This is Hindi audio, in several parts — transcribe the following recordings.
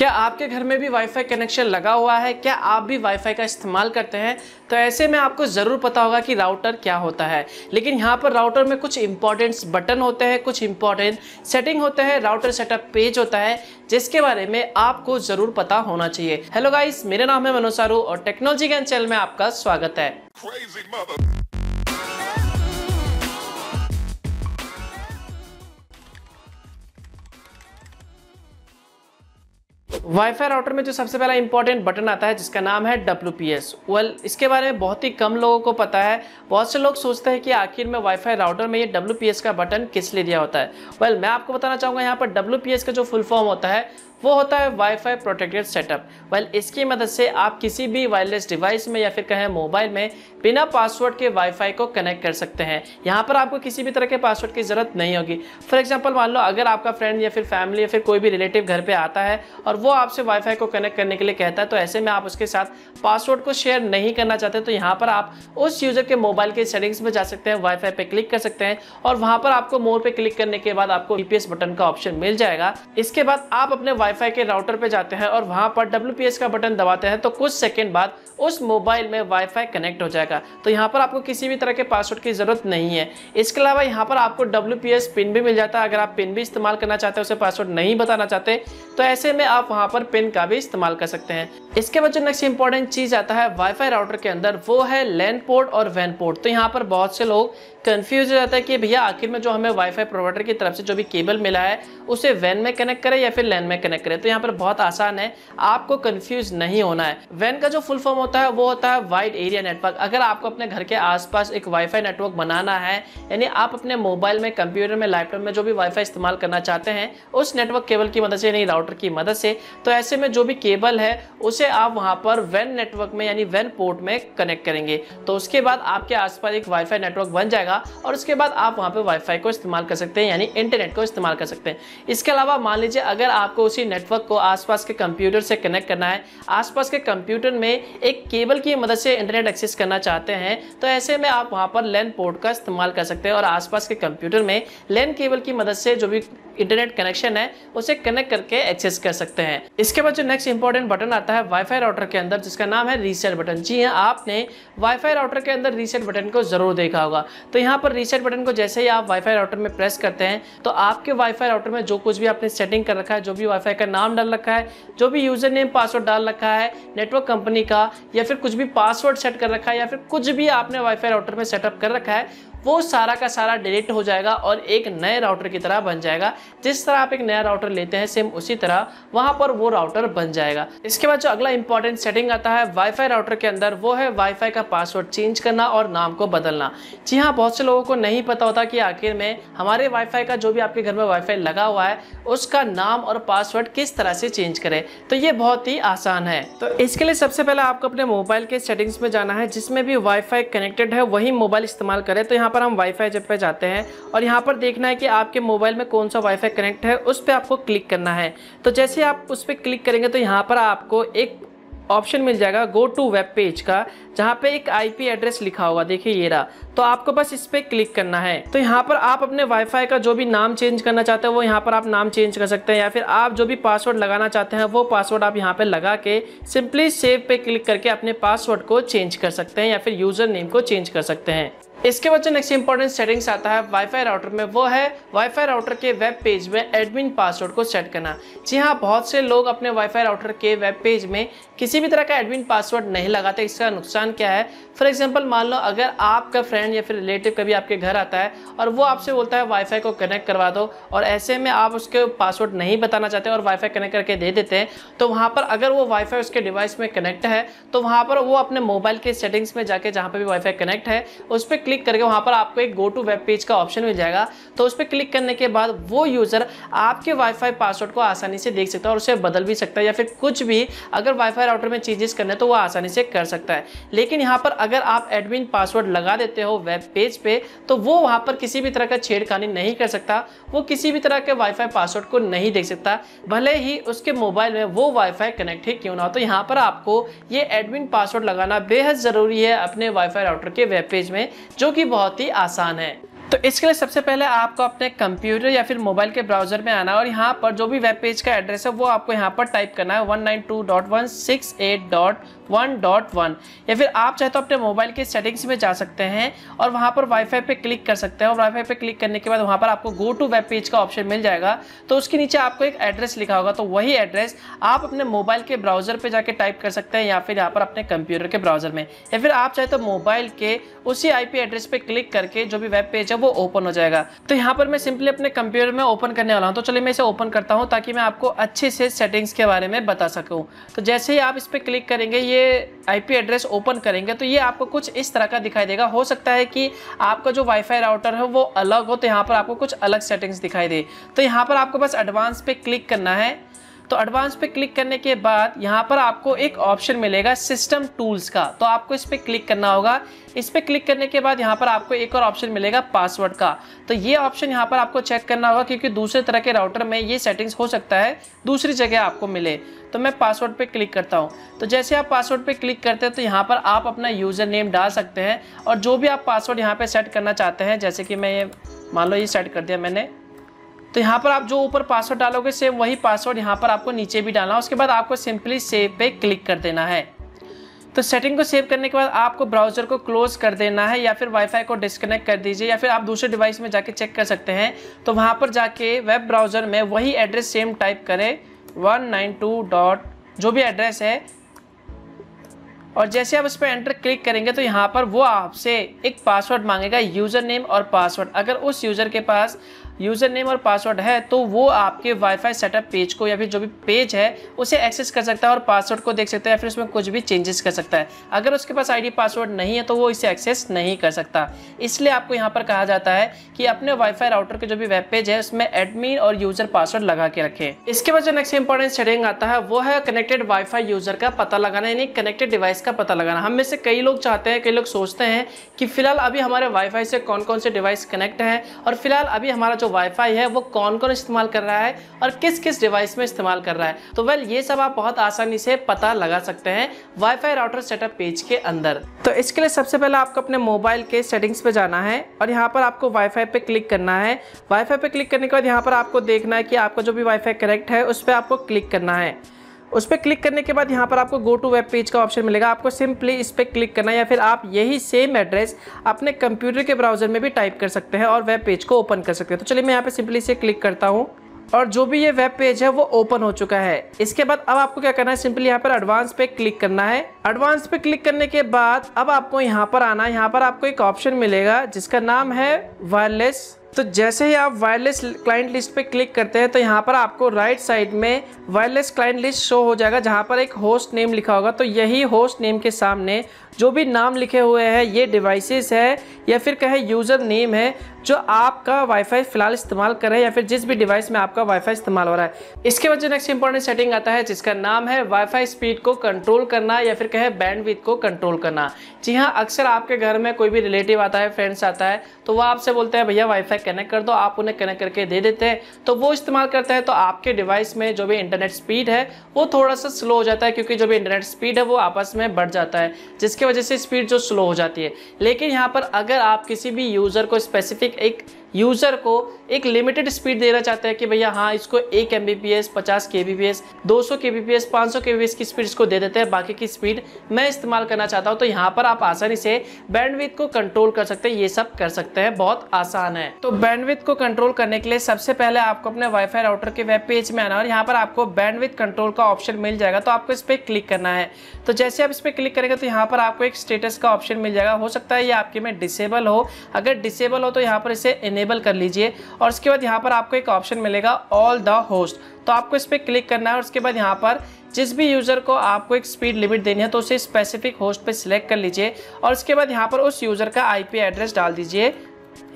क्या आपके घर में भी वाईफाई कनेक्शन लगा हुआ है क्या आप भी वाईफाई का इस्तेमाल करते हैं तो ऐसे में आपको ज़रूर पता होगा कि राउटर क्या होता है लेकिन यहाँ पर राउटर में कुछ इंपॉर्टेंट बटन होते हैं कुछ इंपॉर्टेंट सेटिंग होते हैं राउटर सेटअप पेज होता है जिसके बारे में आपको ज़रूर पता होना चाहिए हेलो गाइस मेरा नाम है मनोज सारू और टेक्नोलॉजी के चैनल में आपका स्वागत है वाईफाई राउटर में जो सबसे पहला इंपॉर्टेंट बटन आता है जिसका नाम है डब्ल्यू पी एस वेल इसके बारे में बहुत ही कम लोगों को पता है बहुत से लोग सोचते हैं कि आखिर में वाईफाई राउटर में ये डब्ल्यू पी एस का बटन किस लिए दिया होता है वेल well, मैं आपको बताना चाहूँगा यहाँ पर डब्ल्यू पी एस का जो फुल फॉर्म होता है वो होता है वाईफाई प्रोटेक्टेड सेटअप वेल इसकी मदद से आप किसी भी वायरलेस डिवाइस में या फिर कहें मोबाइल में बिना पासवर्ड के वाईफाई को कनेक्ट कर सकते हैं यहाँ पर आपको किसी भी तरह के पासवर्ड की ज़रूरत नहीं होगी फॉर एग्जाम्पल मान लो अगर आपका फ्रेंड या फिर फैमिली या फिर कोई भी रिलेटिव घर पर आता है और वो आपसे वाईफाई को कनेक्ट करने के लिए कहता है तो ऐसे में आप उसके साथ पासवर्ड को शेयर नहीं करना चाहते तो यहाँ पर आप उस यूज़र के मोबाइल के सेटिंग्स में जा सकते हैं वाईफाई पे क्लिक कर सकते हैं और वहाँ पर आपको मोर पे क्लिक करने के बाद आपको ईपीएस बटन का ऑप्शन मिल जाएगा इसके बाद आप अपने वाई वाईफाई के राउटर पे जाते हैं और वहाँ पर डब्ल्यू का बटन दबाते हैं तो कुछ सेकेंड बाद उस मोबाइल में वाईफाई कनेक्ट हो जाएगा तो यहाँ पर आपको किसी भी तरह के पासवर्ड की ज़रूरत नहीं है इसके अलावा यहाँ पर आपको डब्ल्यू पिन भी मिल जाता है अगर आप पिन भी इस्तेमाल करना चाहते हैं उसे पासवर्ड नहीं बताना चाहते तो ऐसे में आप वहाँ पर पिन का भी इस्तेमाल कर सकते हैं इसके बाद जो नेक्स्ट इंपॉर्टेंट चीज़ आता है वाईफाई राउटर के अंदर वो है लैंड पोर्ट और वैन पोर्ट तो यहाँ पर बहुत से लोग कंफ्यूज हो जाता है कि भैया आखिर में जो हमें वाईफाई प्रोवाइडर की तरफ से जो भी केबल मिला है उसे वैन में कनेक्ट करें या फिर लैन में कनेक्ट करें तो यहाँ पर बहुत आसान है आपको कंफ्यूज नहीं होना है वैन का जो फुल फॉर्म होता है वो होता है वाइड एरिया नेटवर्क अगर आपको अपने घर के आसपास एक वाईफाई नेटवर्क बनाना है यानी आप अपने मोबाइल में कंप्यूटर में लैपटॉप में जो भी वाईफाई इस्तेमाल करना चाहते हैं उस नेटवर्क केबल की मदद से यानी राउटर की मदद से तो ऐसे में जो भी केबल है उसे आप वहाँ पर वैन नेटवर्क में यानी वैन पोर्ट में कनेक्ट करेंगे तो उसके बाद आपके आसपास एक वाईफाई नेटवर्क बन जाएगा जाएगा और उसके बाद आप वहाँ पर वाईफाई को इस्तेमाल कर सकते हैं यानी इंटरनेट को इस्तेमाल कर सकते हैं इसके अलावा मान लीजिए अगर आपको उसी नेटवर्क को आसपास के कंप्यूटर से कनेक्ट करना है आसपास के कंप्यूटर में एक केबल की मदद से इंटरनेट एक्सेस करना चाहते हैं तो ऐसे में आप वहाँ पर लैन पोर्ट का इस्तेमाल कर सकते हैं और आसपास के कंप्यूटर में लैन केबल की मदद से जो भी इंटरनेट कनेक्शन है उसे कनेक्ट करके एक्सेस कर सकते हैं इसके बाद जो नेक्स्ट इंपॉर्टेंट बटन आता है वाईफाई राउटर के अंदर जिसका नाम है रीसेट बटन जी हाँ आपने वाईफाई राउटर के अंदर रीसेट बटन को जरूर देखा होगा तो यहाँ पर रीसेट बटन को जैसे ही आप वाईफाई राउटर में प्रेस करते हैं तो आपके वाईफाई राउटर में जो कुछ भी आपने सेटिंग कर रखा है जो भी वाईफाई का नाम डाल रखा है जो भी यूजर नेम पासवर्ड डाल रखा है नेटवर्क कंपनी का या फिर कुछ भी पासवर्ड सेट कर रखा है या फिर कुछ भी आपने वाईफाई राउटर में सेटअप कर रखा है वो सारा का सारा डिलीट हो जाएगा और एक नए राउटर की तरह बन जाएगा जिस तरह आप एक नया राउटर लेते हैं सेम उसी तरह वहाँ पर वो राउटर बन जाएगा इसके बाद जो अगला इंपॉर्टेंट सेटिंग आता है वाईफाई राउटर के अंदर वो है वाईफाई का पासवर्ड चेंज करना और नाम को बदलना जी हाँ बहुत से लोगों को नहीं पता होता कि आखिर में हमारे वाईफाई का जो भी आपके घर में वाईफाई लगा हुआ है उसका नाम और पासवर्ड किस तरह से चेंज करें तो ये बहुत ही आसान है तो इसके लिए सबसे पहले आपको अपने मोबाइल के सेटिंग्स में जाना है जिसमें भी वाईफाई कनेक्टेड है वही मोबाइल इस्तेमाल करें तो यहाँ यहाँ पर हम वाईफाई जब पे जाते हैं और यहाँ पर देखना है कि आपके मोबाइल में कौन सा वाईफाई कनेक्ट है उस पर आपको क्लिक करना है तो जैसे आप उस पर क्लिक करेंगे तो यहाँ पर आपको एक ऑप्शन मिल जाएगा गो टू वेब पेज का जहाँ पे एक आईपी एड्रेस लिखा होगा देखिए ये रहा तो आपको बस इस पर क्लिक करना है तो यहाँ पर आप अपने वाईफाई का जो भी नाम चेंज करना चाहते हैं वो यहाँ पर आप नाम चेंज कर सकते हैं या फिर आप जो भी पासवर्ड लगाना चाहते हैं वो पासवर्ड आप यहाँ पर लगा के सिंपली सेव पे क्लिक करके अपने पासवर्ड को चेंज कर सकते हैं या फिर यूज़र नेम को चेंज कर सकते हैं इसके बाद जो नेक्स्ट इंपॉर्टेंट सेटिंग्स आता है वाईफाई राउटर में वो है वाईफाई राउटर के वेब पेज में एडमिन पासवर्ड को सेट करना जी हाँ बहुत से लोग अपने वाईफाई राउटर के वेब पेज में किसी भी तरह का एडमिन पासवर्ड नहीं लगाते इसका नुकसान क्या है फॉर एग्जाम्पल मान लो अगर आपका फ्रेंड या फिर रिलेटिव कभी आपके घर आता है और वो आपसे बोलता है वाईफाई को कनेक्ट करवा दो और ऐसे में आप उसके पासवर्ड नहीं बताना चाहते और वाईफाई कनेक्ट करके दे देते हैं तो वहाँ पर अगर वो वाईफाई उसके डिवाइस में कनेक्ट है तो वहाँ पर वो अपने मोबाइल के सेटिंग्स में जाके जहाँ पर भी वाईफाई कनेक्ट है उस पर क्लिक करके वहाँ पर आपको एक गो टू वेब पेज का ऑप्शन मिल जाएगा तो उस पर क्लिक करने के बाद वो यूज़र आपके वाईफाई पासवर्ड को आसानी से देख सकता है और उसे बदल भी सकता है या फिर कुछ भी अगर वाईफाई राउटर में चेंजेस करने तो वो आसानी से कर सकता है लेकिन यहाँ पर अगर आप एडमिन पासवर्ड लगा देते हो वेब पेज पे तो वो वहां पर किसी भी तरह का छेड़खानी नहीं कर सकता वो किसी भी तरह के वाईफाई पासवर्ड को नहीं देख सकता भले ही उसके मोबाइल में वो वाईफाई कनेक्ट ही क्यों ना हो तो यहाँ पर आपको ये एडमिन पासवर्ड लगाना बेहद ज़रूरी है अपने वाईफाई राउटर के वेब पेज में जो कि बहुत ही आसान है तो इसके लिए सबसे पहले आपको अपने कंप्यूटर या फिर मोबाइल के ब्राउजर में आना और यहाँ पर जो भी वेब पेज का एड्रेस है वो आपको यहाँ पर टाइप करना है वन वन डॉट वन या फिर आप चाहे तो अपने मोबाइल के सेटिंग्स में जा सकते हैं और वहाँ पर वाईफाई पे क्लिक कर सकते हैं और वाईफाई पे क्लिक करने के बाद वहाँ पर आपको गो टू वेब पेज का ऑप्शन मिल जाएगा तो उसके नीचे आपको एक एड्रेस लिखा होगा तो वही एड्रेस आप अपने मोबाइल के ब्राउजर पर जाके टाइप कर सकते हैं या फिर यहाँ पर अपने कंप्यूटर के ब्राउजर में या फिर आप चाहे तो मोबाइल के उसी आई एड्रेस पर क्लिक करके जो भी वेब पेज है वो ओपन हो जाएगा तो यहाँ पर मैं सिंपली अपने कंप्यूटर में ओपन करने वाला हूँ तो चलिए मैं इसे ओपन करता हूँ ताकि मैं आपको अच्छे से सेटिंग्स के बारे में बता सकूँ तो जैसे ही आप इस पर क्लिक करेंगे ये आईपी एड्रेस ओपन करेंगे तो ये आपको कुछ इस तरह का दिखाई देगा हो सकता है कि आपका जो वाईफाई राउटर है वो अलग हो तो यहाँ पर आपको कुछ अलग सेटिंग्स दिखाई दे तो यहाँ पर आपको बस एडवांस पे क्लिक करना है तो एडवांस पे क्लिक करने के बाद यहाँ पर आपको एक ऑप्शन मिलेगा सिस्टम टूल्स का तो आपको इस पर क्लिक करना होगा इस पर क्लिक करने के बाद यहाँ पर आपको एक और ऑप्शन मिलेगा पासवर्ड का तो ये ऑप्शन यहाँ पर आपको चेक करना होगा क्योंकि दूसरे तरह के राउटर में ये सेटिंग्स हो सकता है दूसरी जगह आपको मिले तो मैं पासवर्ड पे क्लिक करता हूँ तो जैसे आप पासवर्ड पे क्लिक करते हैं तो यहाँ पर आप अपना यूज़र नेम डाल सकते हैं और जो भी आप पासवर्ड यहाँ पर सेट करना चाहते हैं जैसे कि मैं ये मान लो ये सेट कर दिया मैंने तो यहाँ पर आप जो ऊपर पासवर्ड डालोगे सेम वही पासवर्ड यहाँ पर आपको नीचे भी डालना है उसके बाद आपको सिंपली सेव पे क्लिक कर देना है तो सेटिंग को सेव करने के बाद आपको ब्राउज़र को क्लोज़ कर देना है या फिर वाईफाई को डिस्कनेक्ट कर दीजिए या फिर आप दूसरे डिवाइस में जाके चेक कर सकते हैं तो वहाँ पर जाके वेब ब्राउज़र में वही एड्रेस सेम टाइप करें वन नाइन टू डॉट जो भी एड्रेस है और जैसे आप इस पर एंटर क्लिक करेंगे तो यहाँ पर वो आपसे एक पासवर्ड मांगेगा यूज़र नेम और पासवर्ड अगर उस यूज़र के पास यूज़र नेम और पासवर्ड है तो वो आपके वाईफाई सेटअप पेज को या फिर जो भी पेज है उसे एक्सेस कर सकता है और पासवर्ड को देख सकता है या फिर उसमें कुछ भी चेंजेस कर सकता है अगर उसके पास आईडी पासवर्ड नहीं है तो वो इसे एक्सेस नहीं कर सकता इसलिए आपको यहाँ पर कहा जाता है कि अपने वाईफाई राउटर के जो भी वेब पेज है उसमें एडमिन और यूज़र पासवर्ड लगा के रखें इसके बाद जो नेक्स्ट इंपॉर्टेंट सेटिंग आता है वो है कनेक्टेड वाईफाई यूज़र का पता लगाना यानी कनेक्टेड डिवाइस का पता लगाना हम में से कई लोग चाहते हैं कई लोग सोचते हैं कि फिलहाल अभी हमारे वाईफाई से कौन कौन से डिवाइस कनेक्ट हैं और फिलहाल अभी हमारा जो वाईफाई है वो कौन कौन इस्तेमाल कर रहा है और किस किस डिवाइस में इस्तेमाल कर रहा है तो वेल ये सब आप बहुत आसानी से पता लगा सकते हैं वाईफाई राउटर सेटअप पेज के अंदर तो इसके लिए सबसे पहले आपको अपने मोबाइल के सेटिंग्स पे जाना है और यहाँ पर आपको वाईफाई पे क्लिक करना है वाईफाई पे क्लिक करने के बाद यहाँ पर आपको देखना है कि आपका जो भी वाईफाई कनेक्ट है उस पर आपको क्लिक करना है उस पर क्लिक करने के बाद यहाँ पर आपको गो टू वेब पेज का ऑप्शन मिलेगा आपको सिंपली इस पर क्लिक करना या फिर आप यही सेम एड्रेस अपने कंप्यूटर के ब्राउजर में भी टाइप कर सकते हैं और वेब पेज को ओपन कर सकते हैं तो चलिए मैं यहाँ पर सिंपली इसे क्लिक करता हूँ और जो भी ये वेब पेज है वो ओपन हो चुका है इसके बाद अब आपको क्या करना है सिंपली यहाँ पर एडवांस पे क्लिक करना है एडवांस पे क्लिक करने के बाद अब आपको यहाँ पर आना है यहाँ पर आपको एक ऑप्शन मिलेगा जिसका नाम है वायरलेस तो जैसे ही आप वायरलेस क्लाइंट लिस्ट पे क्लिक करते हैं तो यहाँ पर आपको राइट साइड में वायरलेस क्लाइंट लिस्ट शो हो जाएगा जहाँ पर एक होस्ट नेम लिखा होगा तो यही होस्ट नेम के सामने जो भी नाम लिखे हुए हैं ये डिवाइसेस है या फिर कहें यूज़र नेम है जो आपका वाईफाई फ़िलहाल इस्तेमाल कर रहे हैं या फिर जिस भी डिवाइस में आपका वाईफाई इस्तेमाल हो रहा है इसके बाद जो नेक्स्ट इंपॉर्टेंट सेटिंग आता है जिसका नाम है वाईफाई स्पीड को कंट्रोल करना या फिर कहें बैंडविथ को कंट्रोल करना जी हाँ अक्सर आपके घर में कोई भी रिलेटिव आता है फ्रेंड्स आता है तो वो आपसे बोलते हैं भैया वाईफाई कनेक्ट कर दो आप उन्हें कनेक्ट करके दे देते हैं तो वो इस्तेमाल करते हैं तो आपके डिवाइस में जो भी इंटरनेट स्पीड है वो थोड़ा सा स्लो हो जाता है क्योंकि जो भी इंटरनेट स्पीड है वो आपस में बढ़ जाता है जिसकी वजह से स्पीड जो स्लो हो जाती है लेकिन यहाँ पर अगर आप किसी भी यूज़र को स्पेसिफिक एक यूज़र को एक लिमिटेड स्पीड देना चाहते हैं कि भैया हाँ इसको एक एम बी पी एस पचास के बी पी एस दो सौ के बी पी एस पाँच सौ के बी पी एस की स्पीड इसको दे देते हैं बाकी की स्पीड मैं इस्तेमाल करना चाहता हूँ तो यहाँ पर आप आसानी से बैंडविथ को कंट्रोल कर सकते हैं ये सब कर सकते हैं बहुत आसान है तो बैंडविथ को कंट्रोल करने के लिए सबसे पहले आपको अपने वाईफाई राउटर के वेब पेज में आना और यहाँ पर आपको बैंडविथ कंट्रोल का ऑप्शन मिल जाएगा तो आपको इस पर क्लिक करना है तो जैसे आप इस पर क्लिक करेंगे तो यहाँ पर आपको एक स्टेटस का ऑप्शन मिल जाएगा हो सकता है ये आपके में डिसेबल हो अगर डिसेबल हो तो यहाँ पर इसे इनेबल कर लीजिए और उसके बाद यहाँ पर आपको एक ऑप्शन मिलेगा ऑल द होस्ट तो आपको इस पर क्लिक करना है और उसके बाद यहाँ पर जिस भी यूज़र को आपको एक स्पीड लिमिट देनी है तो उसे स्पेसिफिक होस्ट पे सिलेक्ट कर लीजिए और उसके बाद यहाँ पर उस यूज़र का आईपी एड्रेस डाल दीजिए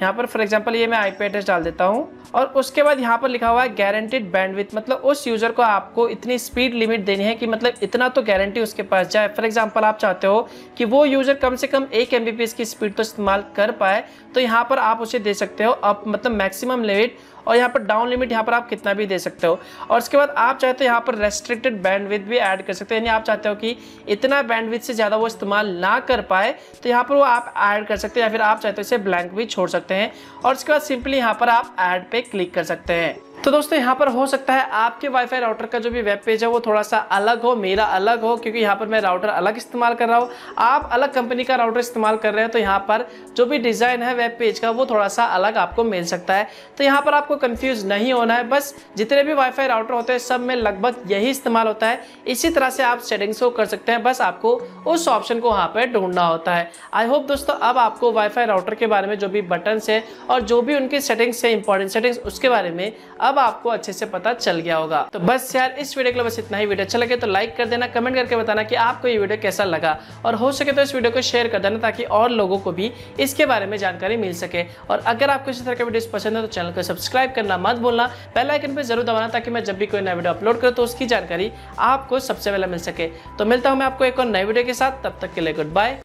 यहाँ पर फॉर एग्जाम्पल ये मैं आई एड्रेस डाल देता हूँ और उसके बाद यहाँ पर लिखा हुआ है गारंटेड बैंडविथ मतलब उस यूज़र को आपको इतनी स्पीड लिमिट देनी है कि मतलब इतना तो गारंटी उसके पास जाए फॉर एग्जाम्पल आप चाहते हो कि वो यूज़र कम से कम एक एम की स्पीड तो इस्तेमाल कर पाए तो यहाँ पर आप उसे दे सकते हो आप मतलब मैक्सिमम लिमिट और यहाँ पर डाउन लिमिट यहाँ पर आप कितना भी दे सकते हो और उसके बाद आप चाहे तो यहाँ पर रेस्ट्रिक्टेड बैंडविथ भी ऐड कर सकते हो यानी आप चाहते हो कि इतना बैंडविथ से ज़्यादा वो इस्तेमाल ना कर पाए तो यहाँ पर वो आप ऐड कर सकते हैं या फिर आप चाहते हो इसे ब्लैंक भी छोड़ सकते हैं और उसके बाद सिंपली यहाँ पर आप ऐड पे क्लिक कर सकते हैं तो दोस्तों यहाँ पर हो सकता है आपके वाईफाई राउटर का जो भी वेब पेज है वो थोड़ा सा अलग हो मेरा अलग हो क्योंकि यहाँ पर मैं राउटर अलग इस्तेमाल कर रहा हूँ आप अलग कंपनी का राउटर इस्तेमाल कर रहे हैं तो यहाँ पर जो भी डिज़ाइन है वेब पेज का वो थोड़ा सा अलग आपको मिल सकता है तो यहाँ पर आपको कन्फ्यूज़ नहीं होना है बस जितने भी वाईफाई राउटर होते हैं सब में लगभग यही इस्तेमाल होता है इसी तरह से आप सेटिंग्स को कर सकते हैं बस आपको उस ऑप्शन को वहाँ पर ढूंढना होता है आई होप दोस्तों अब आपको वाईफाई राउटर के बारे में जो भी बटन्स है और जो भी उनकी सेटिंग्स है इंपॉर्टेंट सेटिंग्स उसके बारे में अब अब आपको अच्छे से पता चल गया होगा तो बस यार इस वीडियो के लिए बस इतना ही वीडियो अच्छा लगे तो लाइक कर देना कमेंट करके बताना कि आपको ये वीडियो कैसा लगा और हो सके तो इस वीडियो को शेयर कर देना ताकि और लोगों को भी इसके बारे में जानकारी मिल सके और अगर आपको इसी तरह का वीडियो पसंद है तो चैनल को सब्सक्राइब करना मत भूलना बेलाइकन आइकन पर जरूर दबाना ताकि मैं जब भी कोई नया वीडियो अपलोड करूँ तो उसकी जानकारी आपको सबसे पहले मिल सके तो मिलता हूँ मैं आपको एक और नए वीडियो के साथ तब तक के लिए गुड बाय